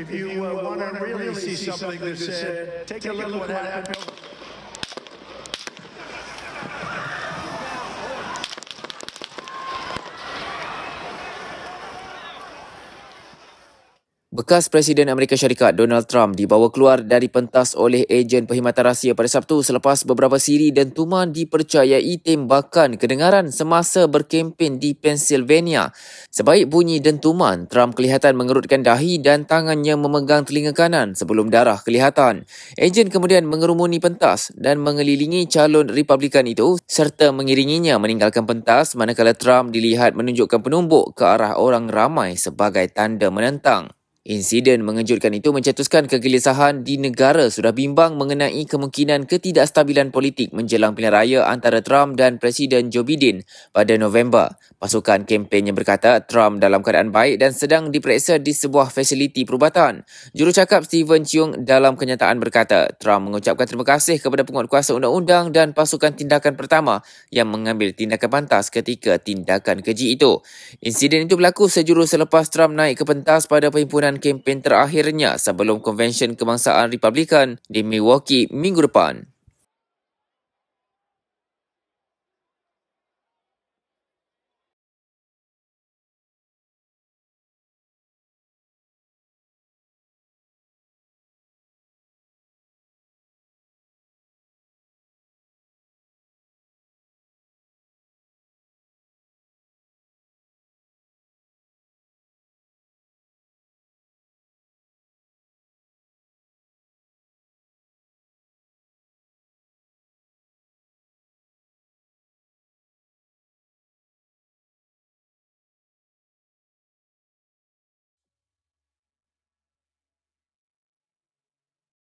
if you, you uh, want to really see something, something that said, take a look what happened. Bekas Presiden Amerika Syarikat Donald Trump dibawa keluar dari pentas oleh ejen perkhidmatan rahsia pada Sabtu selepas beberapa siri dentuman dipercayai tembakan kedengaran semasa berkempen di Pennsylvania. Sebaik bunyi dentuman, Trump kelihatan mengerutkan dahi dan tangannya memegang telinga kanan sebelum darah kelihatan. Ejen kemudian mengerumuni pentas dan mengelilingi calon Republikan itu serta mengiringinya meninggalkan pentas manakala Trump dilihat menunjukkan penumbuk ke arah orang ramai sebagai tanda menentang. Insiden mengejutkan itu mencetuskan kegelisahan di negara sudah bimbang mengenai kemungkinan ketidakstabilan politik menjelang pilihan raya antara Trump dan Presiden Joe Biden pada November. Pasukan kempennya berkata Trump dalam keadaan baik dan sedang diperiksa di sebuah fasiliti perubatan. Jurucakap Stephen Cheung dalam kenyataan berkata Trump mengucapkan terima kasih kepada penguat kuasa undang-undang dan pasukan tindakan pertama yang mengambil tindakan pantas ketika tindakan keji itu. Insiden itu berlaku sejurus selepas Trump naik ke pentas pada perhimpunan pelaksanaan kempen terakhirnya sebelum Konvensyen Kebangsaan Republikan di Milwaukee minggu depan.